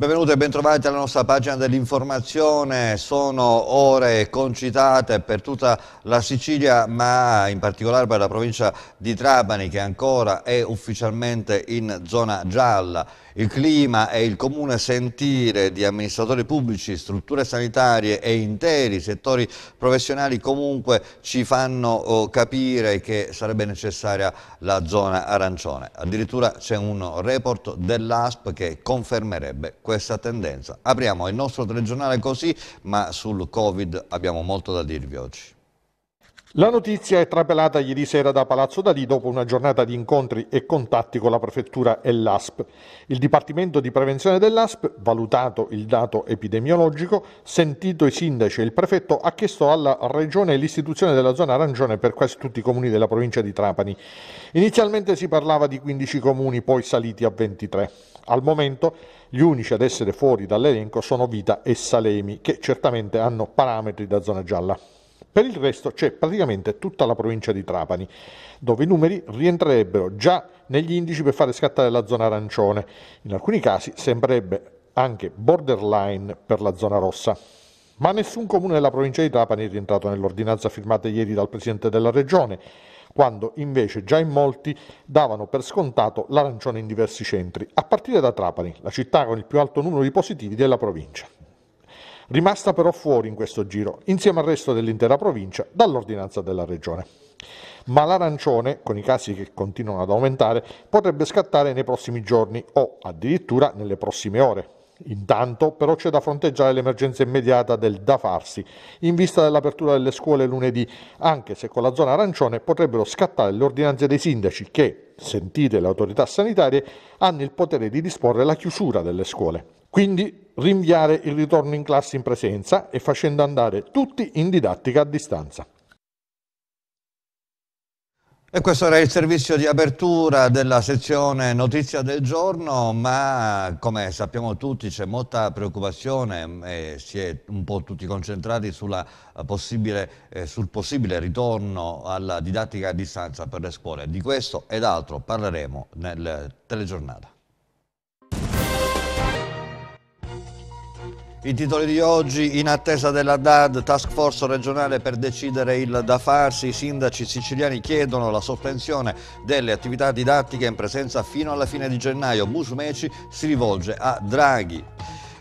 Benvenuti e bentrovati alla nostra pagina dell'informazione, sono ore concitate per tutta la Sicilia ma in particolare per la provincia di Trabani che ancora è ufficialmente in zona gialla. Il clima e il comune sentire di amministratori pubblici, strutture sanitarie e interi settori professionali comunque ci fanno oh, capire che sarebbe necessaria la zona arancione. Addirittura c'è un report dell'ASP che confermerebbe questo questa tendenza. Apriamo il nostro telegiornale così, ma sul Covid abbiamo molto da dirvi oggi. La notizia è trapelata ieri sera da Palazzo Dalì dopo una giornata di incontri e contatti con la prefettura e l'ASP. Il Dipartimento di Prevenzione dell'ASP, valutato il dato epidemiologico, sentito i sindaci e il prefetto, ha chiesto alla Regione l'istituzione della zona arancione per quasi tutti i comuni della provincia di Trapani. Inizialmente si parlava di 15 comuni, poi saliti a 23. Al momento gli unici ad essere fuori dall'elenco sono Vita e Salemi, che certamente hanno parametri da zona gialla. Per il resto c'è praticamente tutta la provincia di Trapani, dove i numeri rientrerebbero già negli indici per fare scattare la zona arancione. In alcuni casi sembrerebbe anche borderline per la zona rossa. Ma nessun comune della provincia di Trapani è rientrato nell'ordinanza firmata ieri dal Presidente della Regione, quando invece già in molti davano per scontato l'arancione in diversi centri, a partire da Trapani, la città con il più alto numero di positivi della provincia rimasta però fuori in questo giro, insieme al resto dell'intera provincia, dall'ordinanza della regione. Ma l'arancione, con i casi che continuano ad aumentare, potrebbe scattare nei prossimi giorni o addirittura nelle prossime ore. Intanto però c'è da fronteggiare l'emergenza immediata del da farsi, in vista dell'apertura delle scuole lunedì, anche se con la zona arancione potrebbero scattare le ordinanze dei sindaci che, sentite le autorità sanitarie, hanno il potere di disporre la chiusura delle scuole. Quindi rinviare il ritorno in classe in presenza e facendo andare tutti in didattica a distanza. E questo era il servizio di apertura della sezione Notizia del giorno, ma come sappiamo tutti c'è molta preoccupazione e si è un po' tutti concentrati eh, possibile, eh, sul possibile ritorno alla didattica a distanza per le scuole. Di questo ed altro parleremo nel telegiornale. I titoli di oggi, in attesa della DAD, task force regionale per decidere il da farsi, i sindaci siciliani chiedono la sospensione delle attività didattiche in presenza fino alla fine di gennaio. Musumeci si rivolge a Draghi.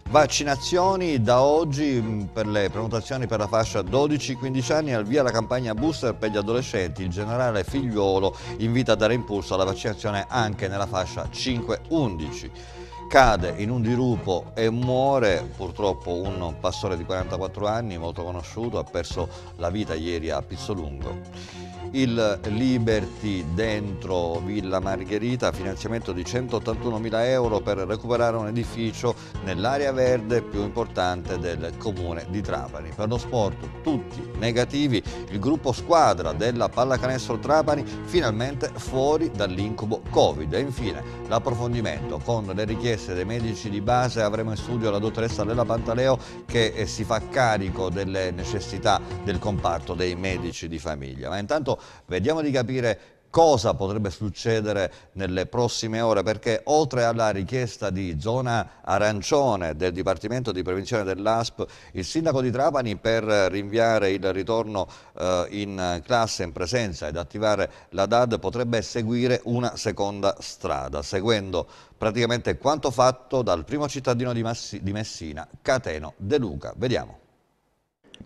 Vaccinazioni da oggi mm, per le prenotazioni per la fascia 12-15 anni al via la campagna booster per gli adolescenti. Il generale Figliuolo invita a dare impulso alla vaccinazione anche nella fascia 5-11 cade in un dirupo e muore purtroppo un pastore di 44 anni molto conosciuto, ha perso la vita ieri a Pizzolungo il Liberty dentro Villa Margherita, finanziamento di 181 mila euro per recuperare un edificio nell'area verde più importante del comune di Trapani. Per lo sport tutti negativi, il gruppo squadra della pallacanestro Trapani finalmente fuori dall'incubo Covid e infine l'approfondimento con le richieste dei medici di base avremo in studio la dottoressa Lella Pantaleo che eh, si fa carico delle necessità del comparto dei medici di famiglia. Ma intanto vediamo di capire cosa potrebbe succedere nelle prossime ore perché oltre alla richiesta di zona arancione del Dipartimento di Prevenzione dell'ASP il sindaco di Trapani per rinviare il ritorno eh, in classe in presenza ed attivare la DAD potrebbe seguire una seconda strada seguendo praticamente quanto fatto dal primo cittadino di, Massi, di Messina Cateno De Luca. Vediamo.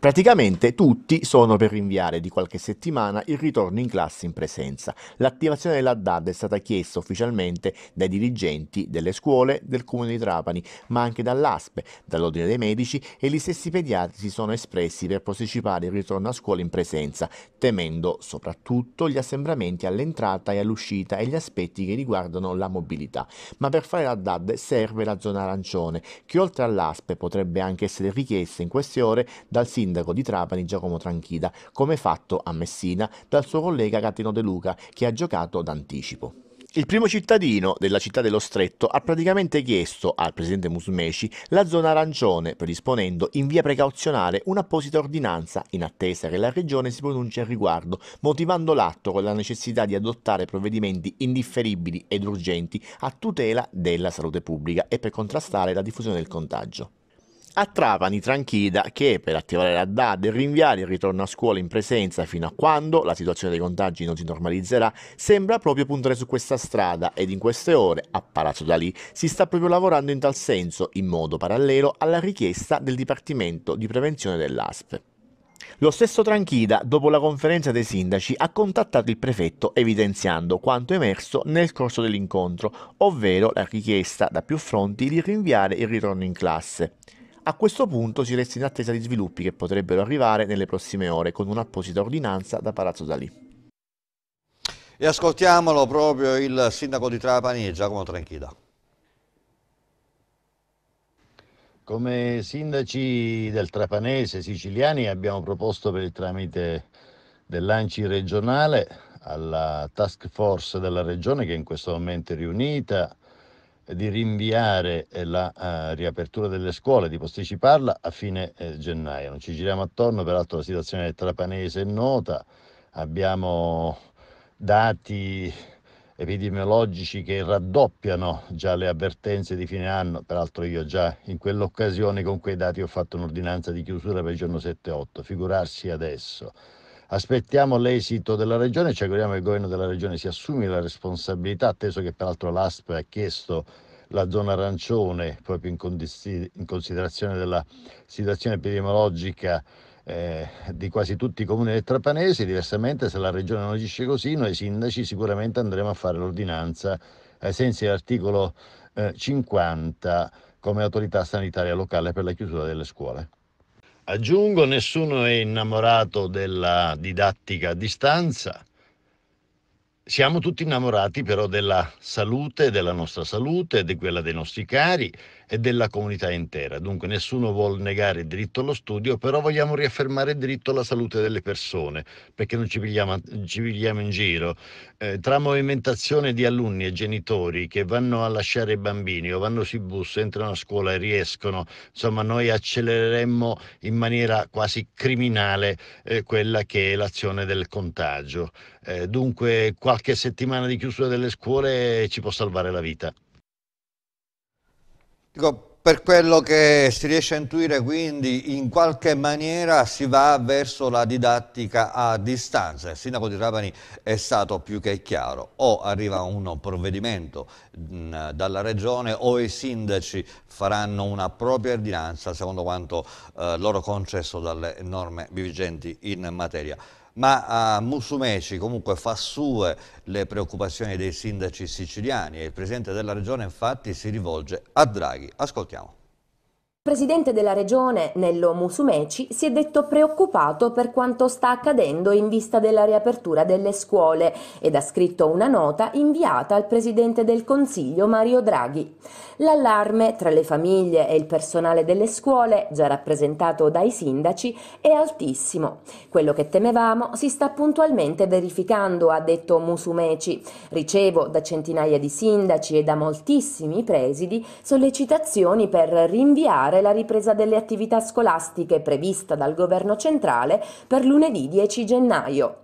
Praticamente tutti sono per rinviare di qualche settimana il ritorno in classe in presenza. L'attivazione della DAD è stata chiesta ufficialmente dai dirigenti delle scuole del Comune di Trapani, ma anche dall'ASPE, dall'Ordine dei Medici e gli stessi pediatri si sono espressi per posticipare il ritorno a scuola in presenza, temendo soprattutto gli assembramenti all'entrata e all'uscita e gli aspetti che riguardano la mobilità. Ma per fare la DAD serve la zona arancione, che oltre all'ASPE potrebbe anche essere richiesta in queste ore dal sindaco sindaco di Trapani Giacomo Tranchida, come fatto a Messina dal suo collega Catino De Luca che ha giocato d'anticipo. Il primo cittadino della città dello Stretto ha praticamente chiesto al presidente Musmeci la zona arancione, predisponendo in via precauzionale un'apposita ordinanza in attesa che la regione si pronunci al riguardo, motivando l'atto con la necessità di adottare provvedimenti indifferibili ed urgenti a tutela della salute pubblica e per contrastare la diffusione del contagio. A Trapani Tranchida che per attivare la DAD e rinviare il ritorno a scuola in presenza fino a quando la situazione dei contagi non si normalizzerà sembra proprio puntare su questa strada ed in queste ore a Palazzo Dalì si sta proprio lavorando in tal senso in modo parallelo alla richiesta del Dipartimento di Prevenzione dell'ASP. Lo stesso Tranchida, dopo la conferenza dei sindaci, ha contattato il prefetto evidenziando quanto emerso nel corso dell'incontro, ovvero la richiesta da più fronti di rinviare il ritorno in classe. A questo punto si resta in attesa di sviluppi che potrebbero arrivare nelle prossime ore con un'apposita ordinanza da Palazzo Dalì. E ascoltiamolo proprio il sindaco di Trapani, Giacomo Tranchida. Come sindaci del Trapanese siciliani abbiamo proposto per il tramite dell'ANCI regionale alla task force della regione che in questo momento è riunita di rinviare eh, la uh, riapertura delle scuole, di posticiparla a fine eh, gennaio. Non ci giriamo attorno, peraltro la situazione del trapanese è nota, abbiamo dati epidemiologici che raddoppiano già le avvertenze di fine anno, peraltro io già in quell'occasione con quei dati ho fatto un'ordinanza di chiusura per il giorno 7-8, figurarsi adesso. Aspettiamo l'esito della Regione, ci auguriamo che il governo della Regione si assumi la responsabilità, atteso che peraltro l'ASP ha chiesto la zona arancione proprio in, considerazione della situazione epidemiologica eh, di quasi tutti i comuni del Trapanese, diversamente se la Regione non agisce così noi sindaci sicuramente andremo a fare l'ordinanza eh, ai sensi dell'articolo eh, 50 come autorità sanitaria locale per la chiusura delle scuole. Aggiungo, nessuno è innamorato della didattica a distanza. Siamo tutti innamorati però della salute, della nostra salute, di quella dei nostri cari e della comunità intera. Dunque nessuno vuole negare il diritto allo studio, però vogliamo riaffermare il diritto alla salute delle persone, perché non ci pigliamo, ci pigliamo in giro. Eh, tra movimentazione di alunni e genitori che vanno a lasciare i bambini o vanno sui bus, entrano a scuola e riescono, insomma noi accelereremmo in maniera quasi criminale eh, quella che è l'azione del contagio. Eh, dunque qualche settimana di chiusura delle scuole ci può salvare la vita. Dico, per quello che si riesce a intuire, quindi, in qualche maniera si va verso la didattica a distanza. Il sindaco di Trapani è stato più che chiaro. O arriva un provvedimento mh, mm, dalla regione o i sindaci faranno una propria ordinanza secondo quanto eh, loro concesso dalle norme vigenti in materia ma ah, Musumeci comunque fa sue le preoccupazioni dei sindaci siciliani e il Presidente della Regione infatti si rivolge a Draghi. Ascoltiamo presidente della regione, Nello Musumeci, si è detto preoccupato per quanto sta accadendo in vista della riapertura delle scuole ed ha scritto una nota inviata al presidente del Consiglio Mario Draghi. L'allarme tra le famiglie e il personale delle scuole, già rappresentato dai sindaci, è altissimo. Quello che temevamo si sta puntualmente verificando, ha detto Musumeci. Ricevo da centinaia di sindaci e da moltissimi presidi sollecitazioni per rinviare annunciare la ripresa delle attività scolastiche prevista dal governo centrale per lunedì 10 gennaio.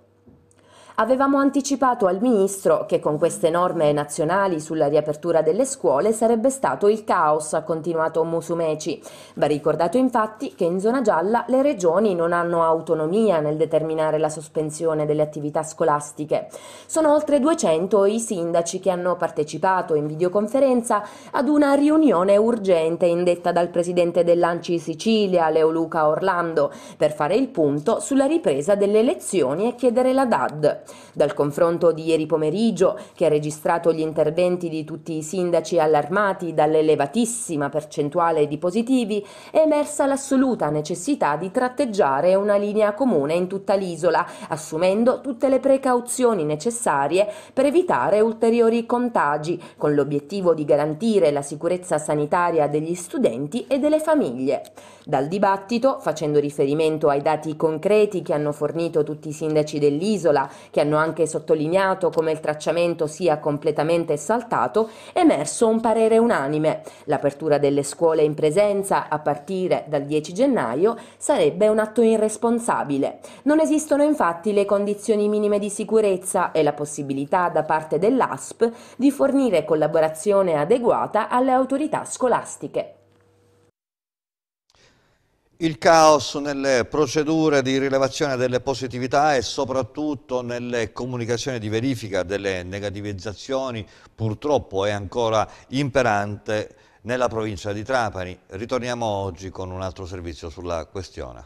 Avevamo anticipato al ministro che con queste norme nazionali sulla riapertura delle scuole sarebbe stato il caos, ha continuato Musumeci. Va ricordato infatti che in zona gialla le regioni non hanno autonomia nel determinare la sospensione delle attività scolastiche. Sono oltre 200 i sindaci che hanno partecipato in videoconferenza ad una riunione urgente indetta dal presidente dell'Anci Sicilia, Leoluca Orlando, per fare il punto sulla ripresa delle lezioni e chiedere la DAD. Dal confronto di ieri pomeriggio, che ha registrato gli interventi di tutti i sindaci allarmati dall'elevatissima percentuale di positivi, è emersa l'assoluta necessità di tratteggiare una linea comune in tutta l'isola, assumendo tutte le precauzioni necessarie per evitare ulteriori contagi, con l'obiettivo di garantire la sicurezza sanitaria degli studenti e delle famiglie. Dal dibattito, facendo riferimento ai dati concreti che hanno fornito tutti i sindaci dell'isola, che che hanno anche sottolineato come il tracciamento sia completamente saltato, è emerso un parere unanime. L'apertura delle scuole in presenza a partire dal 10 gennaio sarebbe un atto irresponsabile. Non esistono infatti le condizioni minime di sicurezza e la possibilità da parte dell'ASP di fornire collaborazione adeguata alle autorità scolastiche. Il caos nelle procedure di rilevazione delle positività e soprattutto nelle comunicazioni di verifica delle negativizzazioni purtroppo è ancora imperante nella provincia di Trapani. Ritorniamo oggi con un altro servizio sulla questione.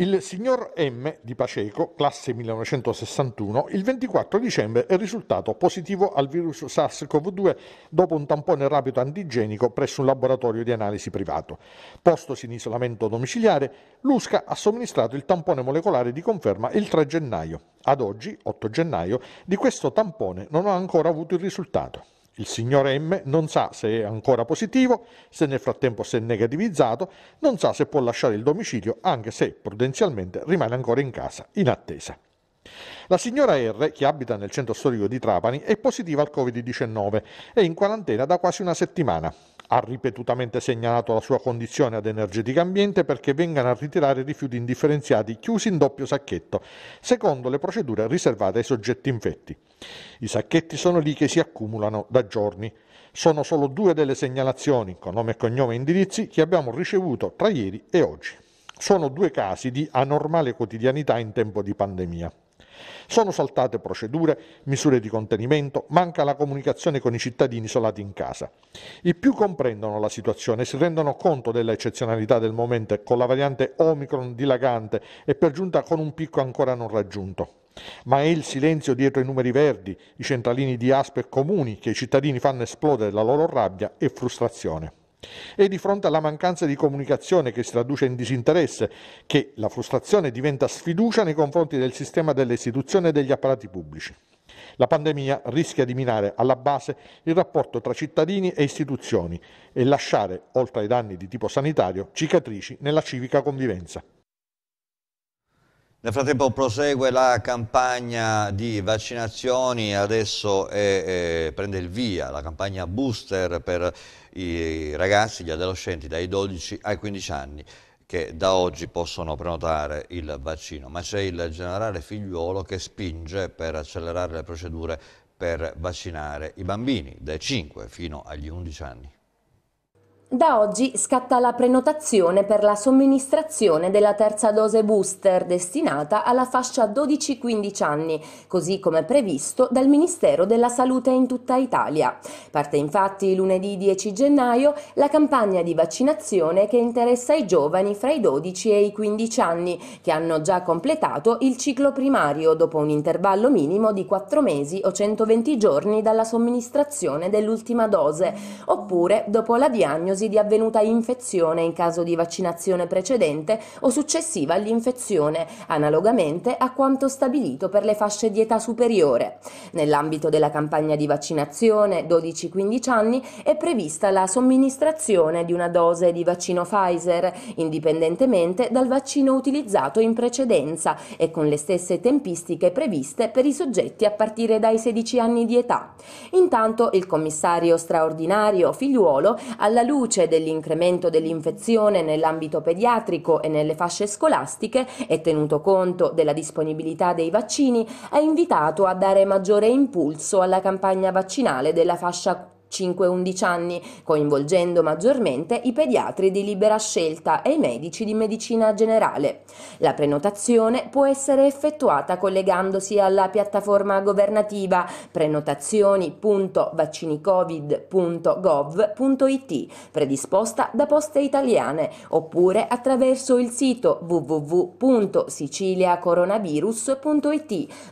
Il signor M di Paceco, classe 1961, il 24 dicembre è risultato positivo al virus SARS-CoV-2 dopo un tampone rapido antigenico presso un laboratorio di analisi privato. Postosi in isolamento domiciliare, l'USCA ha somministrato il tampone molecolare di conferma il 3 gennaio. Ad oggi, 8 gennaio, di questo tampone non ha ancora avuto il risultato. Il signor M non sa se è ancora positivo, se nel frattempo si è negativizzato, non sa se può lasciare il domicilio anche se prudenzialmente rimane ancora in casa in attesa. La signora R, che abita nel centro storico di Trapani, è positiva al Covid-19 e in quarantena da quasi una settimana ha ripetutamente segnalato la sua condizione ad Energetica Ambiente perché vengano a ritirare rifiuti indifferenziati chiusi in doppio sacchetto, secondo le procedure riservate ai soggetti infetti. I sacchetti sono lì che si accumulano da giorni. Sono solo due delle segnalazioni, con nome e cognome e indirizzi, che abbiamo ricevuto tra ieri e oggi. Sono due casi di anormale quotidianità in tempo di pandemia. Sono saltate procedure, misure di contenimento, manca la comunicazione con i cittadini isolati in casa. I più comprendono la situazione e si rendono conto della eccezionalità del momento con la variante Omicron dilagante e per giunta con un picco ancora non raggiunto. Ma è il silenzio dietro i numeri verdi, i centralini di ASPE comuni che i cittadini fanno esplodere la loro rabbia e frustrazione. E di fronte alla mancanza di comunicazione che si traduce in disinteresse, che la frustrazione diventa sfiducia nei confronti del sistema delle istituzioni e degli apparati pubblici. La pandemia rischia di minare alla base il rapporto tra cittadini e istituzioni e lasciare, oltre ai danni di tipo sanitario, cicatrici nella civica convivenza. Nel frattempo prosegue la campagna di vaccinazioni, adesso è, è, prende il via la campagna booster per i ragazzi, gli adolescenti dai 12 ai 15 anni che da oggi possono prenotare il vaccino, ma c'è il generale figliuolo che spinge per accelerare le procedure per vaccinare i bambini dai 5 fino agli 11 anni. Da oggi scatta la prenotazione per la somministrazione della terza dose booster destinata alla fascia 12-15 anni, così come previsto dal Ministero della Salute in tutta Italia. Parte infatti lunedì 10 gennaio la campagna di vaccinazione che interessa i giovani fra i 12 e i 15 anni, che hanno già completato il ciclo primario dopo un intervallo minimo di 4 mesi o 120 giorni dalla somministrazione dell'ultima dose, oppure dopo la diagnosi diagnosi di avvenuta infezione in caso di vaccinazione precedente o successiva all'infezione, analogamente a quanto stabilito per le fasce di età superiore. Nell'ambito della campagna di vaccinazione 12-15 anni è prevista la somministrazione di una dose di vaccino Pfizer, indipendentemente dal vaccino utilizzato in precedenza e con le stesse tempistiche previste per i soggetti a partire dai 16 anni di età. Intanto il commissario straordinario Figliuolo, alla luce luce dell'incremento dell'infezione nell'ambito pediatrico e nelle fasce scolastiche e tenuto conto della disponibilità dei vaccini, ha invitato a dare maggiore impulso alla campagna vaccinale della fascia 5-11 anni, coinvolgendo maggiormente i pediatri di libera scelta e i medici di medicina generale. La prenotazione può essere effettuata collegandosi alla piattaforma governativa prenotazioni.vaccinicovid.gov.it predisposta da Poste Italiane oppure attraverso il sito www.siciliacoronavirus.it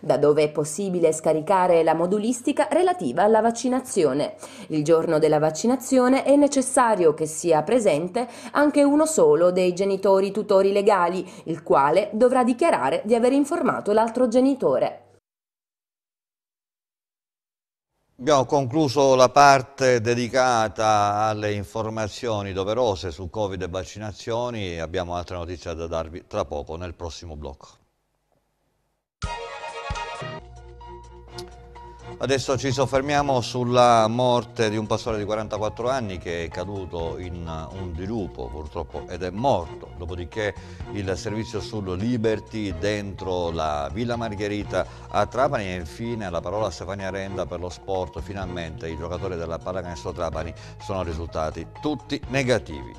da dove è possibile scaricare la modulistica relativa alla vaccinazione. Il giorno della vaccinazione è necessario che sia presente anche uno solo dei genitori tutori legali, il quale dovrà dichiarare di aver informato l'altro genitore. Abbiamo concluso la parte dedicata alle informazioni doverose su Covid e vaccinazioni e abbiamo altre notizie da darvi tra poco nel prossimo blocco. Adesso ci soffermiamo sulla morte di un pastore di 44 anni che è caduto in uh, un dirupo purtroppo ed è morto. Dopodiché il servizio sul Liberty dentro la Villa Margherita a Trapani e infine la parola a Stefania Renda per lo sport. Finalmente i giocatori della Pallacanestro Trapani sono risultati tutti negativi.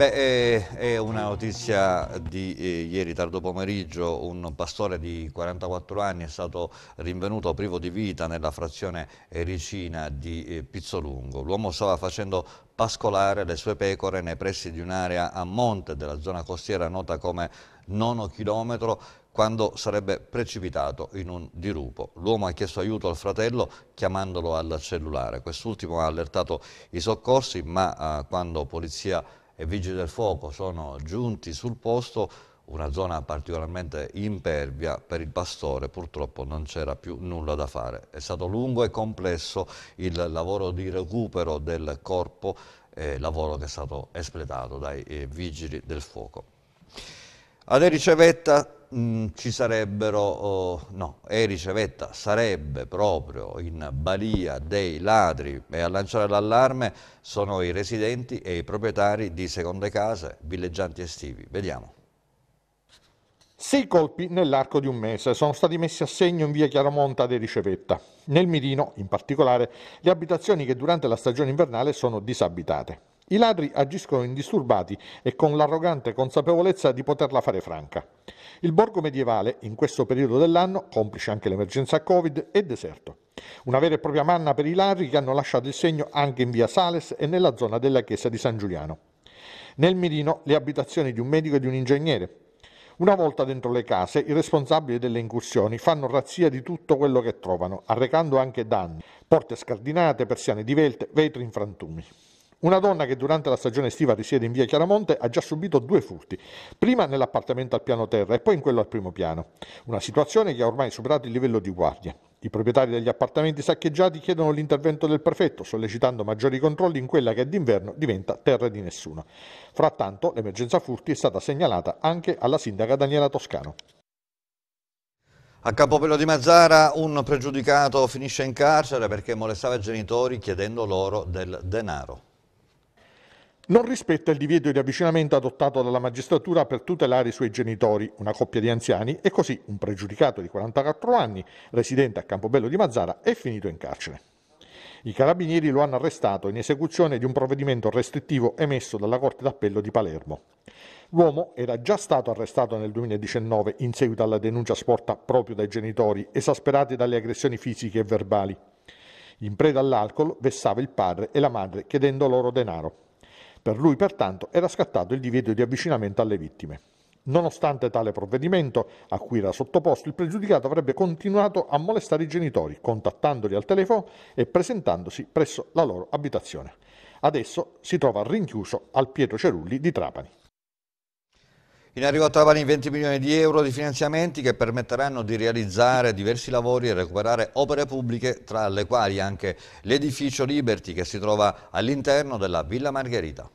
Beh, è una notizia di eh, ieri tardo pomeriggio, un pastore di 44 anni è stato rinvenuto privo di vita nella frazione ericina di eh, Pizzolungo. L'uomo stava facendo pascolare le sue pecore nei pressi di un'area a monte della zona costiera nota come nono chilometro quando sarebbe precipitato in un dirupo. L'uomo ha chiesto aiuto al fratello chiamandolo al cellulare. Quest'ultimo ha allertato i soccorsi ma eh, quando polizia e vigili del fuoco sono giunti sul posto, una zona particolarmente impervia per il pastore, purtroppo non c'era più nulla da fare. È stato lungo e complesso il lavoro di recupero del corpo, eh, lavoro che è stato espletato dai eh, vigili del fuoco. Ad Ericevetta mm, ci sarebbero, oh, no, Ericevetta sarebbe proprio in balia dei ladri e a lanciare l'allarme sono i residenti e i proprietari di seconde case, villeggianti estivi. Vediamo. Sei colpi nell'arco di un mese sono stati messi a segno in via Chiaramonta de Ricevetta. Nel Mirino, in particolare, le abitazioni che durante la stagione invernale sono disabitate. I ladri agiscono indisturbati e con l'arrogante consapevolezza di poterla fare franca. Il borgo medievale, in questo periodo dell'anno, complice anche l'emergenza Covid, è deserto. Una vera e propria manna per i ladri che hanno lasciato il segno anche in via Sales e nella zona della chiesa di San Giuliano. Nel mirino le abitazioni di un medico e di un ingegnere. Una volta dentro le case, i responsabili delle incursioni fanno razzia di tutto quello che trovano, arrecando anche danni, porte scardinate, persiane divelte, vetri in frantumi. Una donna che durante la stagione estiva risiede in via Chiaramonte ha già subito due furti, prima nell'appartamento al piano terra e poi in quello al primo piano. Una situazione che ha ormai superato il livello di guardia. I proprietari degli appartamenti saccheggiati chiedono l'intervento del prefetto, sollecitando maggiori controlli in quella che d'inverno diventa terra di nessuno. Frattanto, l'emergenza furti è stata segnalata anche alla sindaca Daniela Toscano. A Capopello di Mazzara un pregiudicato finisce in carcere perché molestava i genitori chiedendo loro del denaro non rispetta il divieto di avvicinamento adottato dalla magistratura per tutelare i suoi genitori, una coppia di anziani, e così un pregiudicato di 44 anni, residente a Campobello di Mazzara, è finito in carcere. I carabinieri lo hanno arrestato in esecuzione di un provvedimento restrittivo emesso dalla Corte d'Appello di Palermo. L'uomo era già stato arrestato nel 2019 in seguito alla denuncia sporta proprio dai genitori, esasperati dalle aggressioni fisiche e verbali. In preda all'alcol vessava il padre e la madre chiedendo loro denaro. Per lui, pertanto, era scattato il divieto di avvicinamento alle vittime. Nonostante tale provvedimento, a cui era sottoposto, il pregiudicato avrebbe continuato a molestare i genitori, contattandoli al telefono e presentandosi presso la loro abitazione. Adesso si trova rinchiuso al Pietro Cerulli di Trapani. In arrivo a Trapani 20 milioni di euro di finanziamenti che permetteranno di realizzare diversi lavori e recuperare opere pubbliche, tra le quali anche l'edificio Liberty che si trova all'interno della Villa Margherita.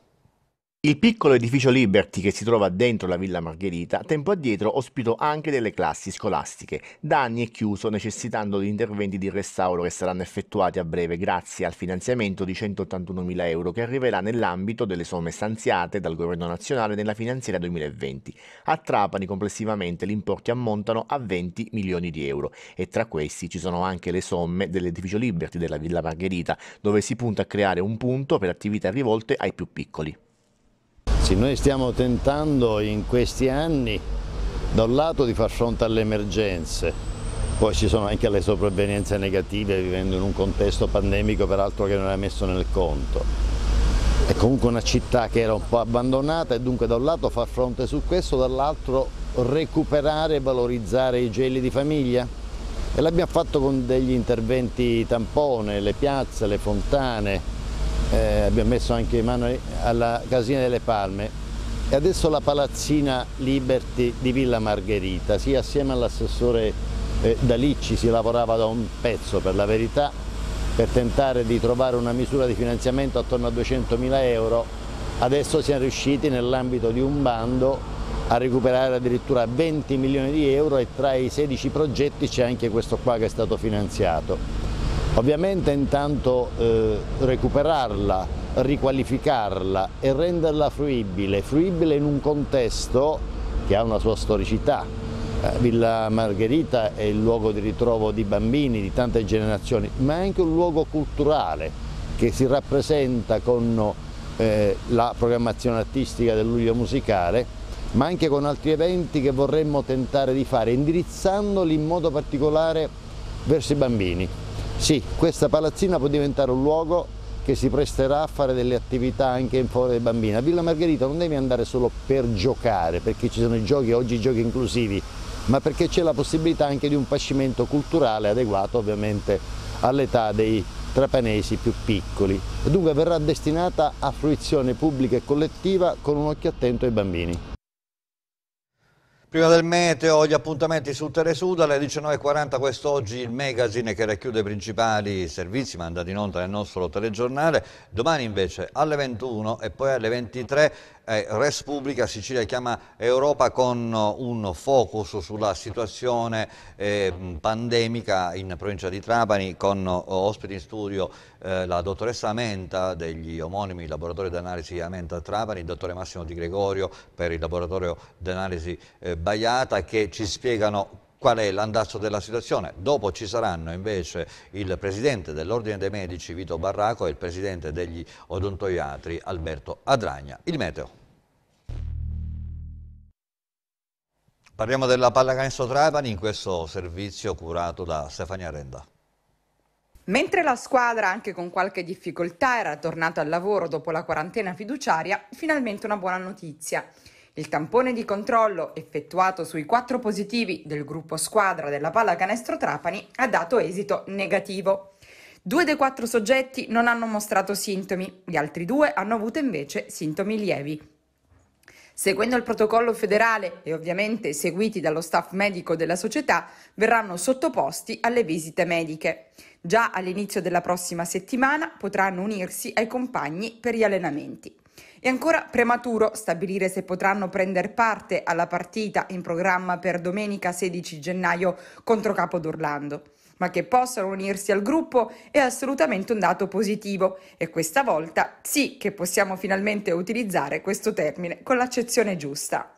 Il piccolo edificio Liberty che si trova dentro la Villa Margherita tempo addietro ospitò anche delle classi scolastiche. Da anni è chiuso necessitando di interventi di restauro che saranno effettuati a breve grazie al finanziamento di 181.000 euro che arriverà nell'ambito delle somme stanziate dal Governo Nazionale nella finanziaria 2020. A Trapani complessivamente gli importi ammontano a 20 milioni di euro e tra questi ci sono anche le somme dell'edificio Liberty della Villa Margherita dove si punta a creare un punto per attività rivolte ai più piccoli. Sì, noi stiamo tentando in questi anni da un lato di far fronte alle emergenze, poi ci sono anche le sopravvenienze negative vivendo in un contesto pandemico peraltro che non era messo nel conto. È comunque una città che era un po' abbandonata e dunque da un lato far fronte su questo, dall'altro recuperare e valorizzare i geli di famiglia e l'abbiamo fatto con degli interventi tampone, le piazze, le fontane, eh, abbiamo messo anche in mano alla Casina delle Palme e adesso la palazzina Liberty di Villa Margherita, sì, assieme all'assessore eh, Dalicci si lavorava da un pezzo per la verità per tentare di trovare una misura di finanziamento attorno a 200 mila euro, adesso siamo riusciti nell'ambito di un bando a recuperare addirittura 20 milioni di euro e tra i 16 progetti c'è anche questo qua che è stato finanziato. Ovviamente intanto eh, recuperarla, riqualificarla e renderla fruibile, fruibile in un contesto che ha una sua storicità. Eh, Villa Margherita è il luogo di ritrovo di bambini di tante generazioni, ma è anche un luogo culturale che si rappresenta con eh, la programmazione artistica del luglio musicale ma anche con altri eventi che vorremmo tentare di fare, indirizzandoli in modo particolare verso i bambini. Sì, questa palazzina può diventare un luogo che si presterà a fare delle attività anche in favore dei bambini. A Villa Margherita non devi andare solo per giocare, perché ci sono i giochi, oggi i giochi inclusivi, ma perché c'è la possibilità anche di un pascimento culturale adeguato ovviamente all'età dei trapanesi più piccoli. Dunque verrà destinata a fruizione pubblica e collettiva con un occhio attento ai bambini. Prima del meteo, gli appuntamenti su Teresuda, alle 19.40 quest'oggi il magazine che racchiude i principali servizi mandati in onda nel nostro telegiornale, domani invece alle 21 e poi alle 23 eh, Res Pubblica Sicilia chiama Europa con un focus sulla situazione eh, pandemica in provincia di Trapani con ospiti in studio eh, la dottoressa Menta degli omonimi laboratori d'analisi Amenta Trapani, il dottore Massimo Di Gregorio per il laboratorio d'analisi eh, Baiata che ci spiegano qual è l'andazzo della situazione. Dopo ci saranno invece il presidente dell'Ordine dei Medici Vito Barraco e il presidente degli odontoiatri Alberto Adragna. Il meteo. Parliamo della pallacanestro Trapani in questo servizio curato da Stefania Renda. Mentre la squadra, anche con qualche difficoltà, era tornata al lavoro dopo la quarantena fiduciaria, finalmente una buona notizia. Il tampone di controllo effettuato sui quattro positivi del gruppo squadra della Pallacanestro Trapani ha dato esito negativo. Due dei quattro soggetti non hanno mostrato sintomi, gli altri due hanno avuto invece sintomi lievi. Seguendo il protocollo federale e ovviamente seguiti dallo staff medico della società, verranno sottoposti alle visite mediche. Già all'inizio della prossima settimana potranno unirsi ai compagni per gli allenamenti. È ancora prematuro stabilire se potranno prendere parte alla partita in programma per domenica 16 gennaio contro Capo d'Orlando, Ma che possano unirsi al gruppo è assolutamente un dato positivo e questa volta sì che possiamo finalmente utilizzare questo termine con l'accezione giusta.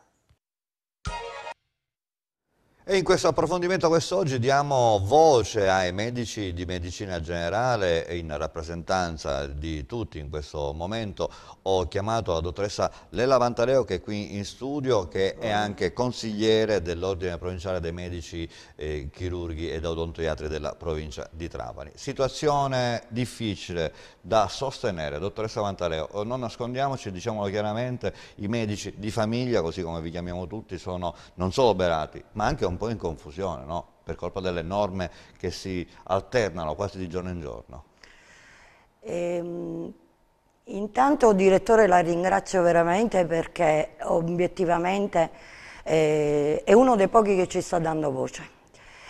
E in questo approfondimento quest'oggi diamo voce ai medici di medicina generale in rappresentanza di tutti in questo momento. Ho chiamato la dottoressa Lella Vantaleo che è qui in studio, che è anche consigliere dell'Ordine Provinciale dei Medici eh, Chirurghi ed Odontoiatri della provincia di Trapani. Situazione difficile da sostenere, dottoressa Vantaleo, eh, non nascondiamoci, diciamolo chiaramente, i medici di famiglia, così come vi chiamiamo tutti, sono non solo berati, ma anche un po' in confusione, no? per colpa delle norme che si alternano quasi di giorno in giorno. Ehm, intanto direttore la ringrazio veramente perché obiettivamente eh, è uno dei pochi che ci sta dando voce.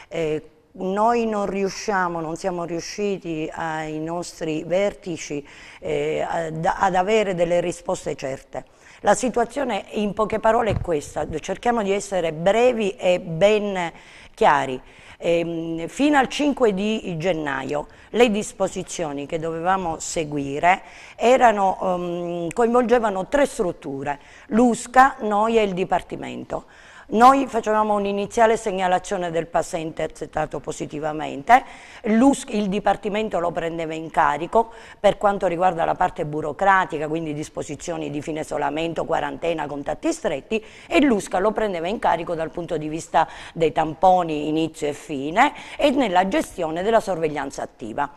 Eh, noi non riusciamo, non siamo riusciti ai nostri vertici eh, ad, ad avere delle risposte certe. La situazione in poche parole è questa, cerchiamo di essere brevi e ben chiari. Ehm, fino al 5 di gennaio le disposizioni che dovevamo seguire erano, um, coinvolgevano tre strutture, l'USCA, noi e il Dipartimento. Noi facevamo un'iniziale segnalazione del paziente accettato positivamente, il Dipartimento lo prendeva in carico per quanto riguarda la parte burocratica, quindi disposizioni di fine isolamento, quarantena, contatti stretti e l'USCA lo prendeva in carico dal punto di vista dei tamponi inizio e fine e nella gestione della sorveglianza attiva.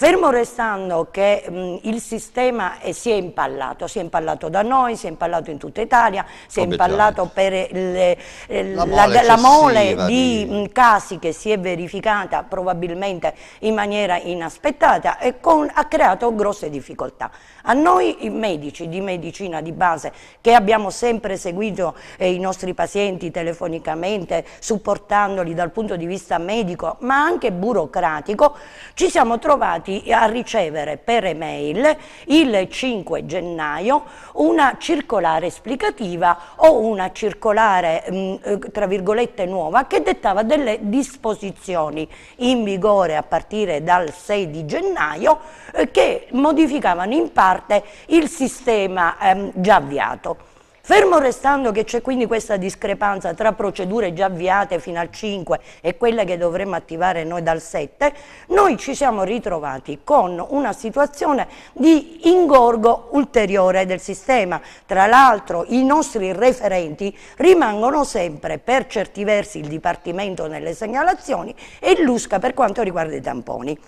Fermo restando che mh, il sistema eh, si è impallato, si è impallato da noi, si è impallato in tutta Italia, si è impallato per le, eh, la, mole, la, la mole di, di... Mh, casi che si è verificata probabilmente in maniera inaspettata e con, ha creato grosse difficoltà. A noi i medici di medicina di base che abbiamo sempre seguito eh, i nostri pazienti telefonicamente, supportandoli dal punto di vista medico ma anche burocratico, ci siamo trovati stati a ricevere per email il 5 gennaio una circolare esplicativa o una circolare mh, mm, eh, tra virgolette nuova che dettava delle disposizioni in vigore a partire dal 6 di gennaio eh, che modificavano in parte il sistema ehm, già avviato. Fermo restando che c'è quindi questa discrepanza tra procedure già avviate fino al 5 e quelle che dovremmo attivare noi dal 7, noi ci siamo ritrovati con una situazione di ingorgo ulteriore del sistema. Tra l'altro i nostri referenti rimangono sempre per certi versi il Dipartimento nelle segnalazioni e l'USCA per quanto riguarda i tamponi.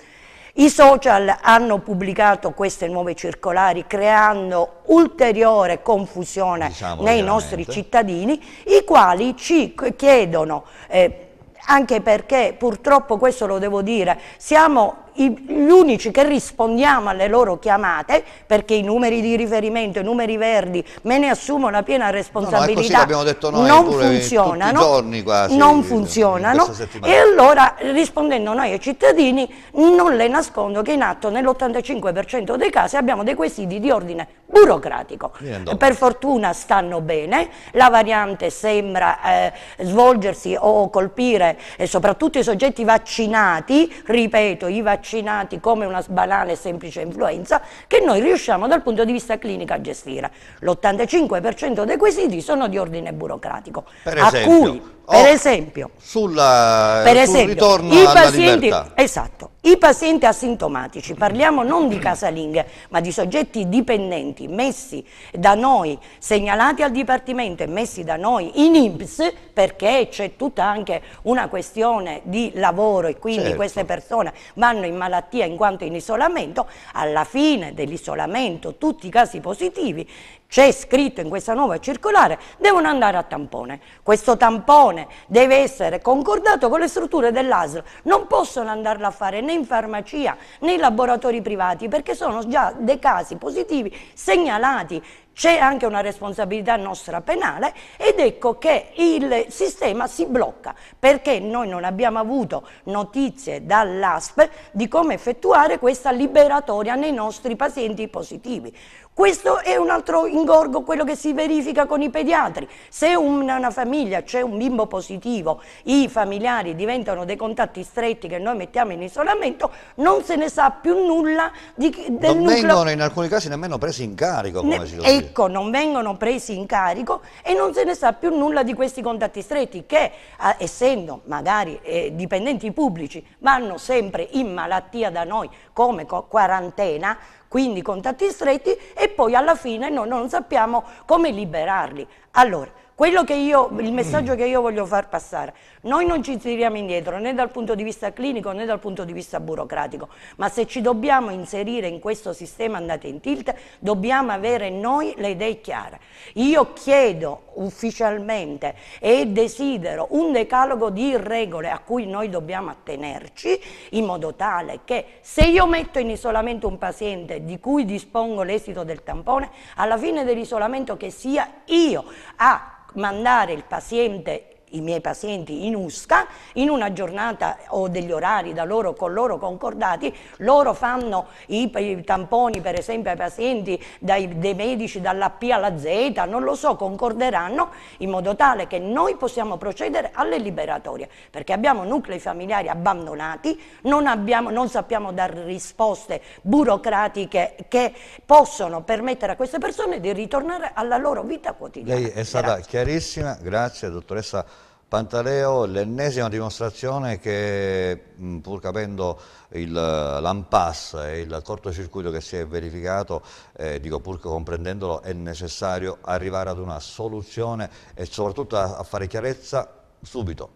I social hanno pubblicato queste nuove circolari creando ulteriore confusione diciamo nei nostri cittadini, i quali ci chiedono... Eh, anche perché purtroppo questo lo devo dire, siamo gli unici che rispondiamo alle loro chiamate, perché i numeri di riferimento, i numeri verdi, me ne assumo la piena responsabilità, no, no, noi, non funzionano, quasi, non funzionano e allora rispondendo noi ai cittadini non le nascondo che in atto nell'85% dei casi abbiamo dei quesiti di ordine burocratico. Per fortuna stanno bene, la variante sembra eh, svolgersi o colpire eh, soprattutto i soggetti vaccinati, ripeto, i vaccinati vaccinati come una banale e semplice influenza che noi riusciamo dal punto di vista clinico a gestire. L'85% dei quesiti sono di ordine burocratico, per esempio, a cui, per oh, esempio, sulla, per esempio sul ritorno i pazienti, libertà. Esatto, i pazienti asintomatici, parliamo non di casalinghe, ma di soggetti dipendenti messi da noi, segnalati al Dipartimento e messi da noi in INPS, perché c'è tutta anche una questione di lavoro e quindi certo. queste persone vanno in malattia in quanto in isolamento, alla fine dell'isolamento tutti i casi positivi c'è scritto in questa nuova circolare, devono andare a tampone. Questo tampone deve essere concordato con le strutture dell'ASL, non possono andarlo a fare né in farmacia né in laboratori privati perché sono già dei casi positivi segnalati c'è anche una responsabilità nostra penale ed ecco che il sistema si blocca perché noi non abbiamo avuto notizie dall'ASP di come effettuare questa liberatoria nei nostri pazienti positivi. Questo è un altro ingorgo, quello che si verifica con i pediatri. Se una famiglia c'è un bimbo positivo, i familiari diventano dei contatti stretti che noi mettiamo in isolamento, non se ne sa più nulla di, del non nucleo. vengono in alcuni casi nemmeno presi in carico, come ne, si Ecco, non vengono presi in carico e non se ne sa più nulla di questi contatti stretti che, essendo magari eh, dipendenti pubblici, vanno sempre in malattia da noi come quarantena, quindi contatti stretti, e poi alla fine noi non sappiamo come liberarli. Allora, quello che io, il mm. messaggio che io voglio far passare, noi non ci tiriamo indietro né dal punto di vista clinico né dal punto di vista burocratico, ma se ci dobbiamo inserire in questo sistema andate in tilt, dobbiamo avere noi le idee chiare. Io chiedo ufficialmente e desidero un decalogo di regole a cui noi dobbiamo attenerci in modo tale che se io metto in isolamento un paziente di cui dispongo l'esito del tampone, alla fine dell'isolamento che sia io a mandar el paciente i miei pazienti in USCA, in una giornata o degli orari da loro, con loro concordati, loro fanno i, i tamponi per esempio ai pazienti dai, dei medici dalla P alla Z, non lo so, concorderanno in modo tale che noi possiamo procedere alle liberatorie, perché abbiamo nuclei familiari abbandonati, non, abbiamo, non sappiamo dare risposte burocratiche che possono permettere a queste persone di ritornare alla loro vita quotidiana. Lei è stata grazie. chiarissima, grazie dottoressa Pantaleo, l'ennesima dimostrazione che pur capendo l'impasse e il cortocircuito che si è verificato, eh, dico pur comprendendolo, è necessario arrivare ad una soluzione e soprattutto a, a fare chiarezza subito,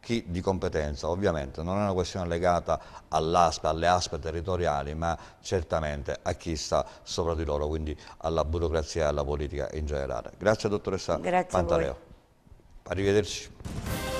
chi di competenza, ovviamente non è una questione legata all'ASPA, alle ASPA territoriali, ma certamente a chi sta sopra di loro, quindi alla burocrazia e alla politica in generale. Grazie dottoressa Grazie Pantaleo. Arrivederci.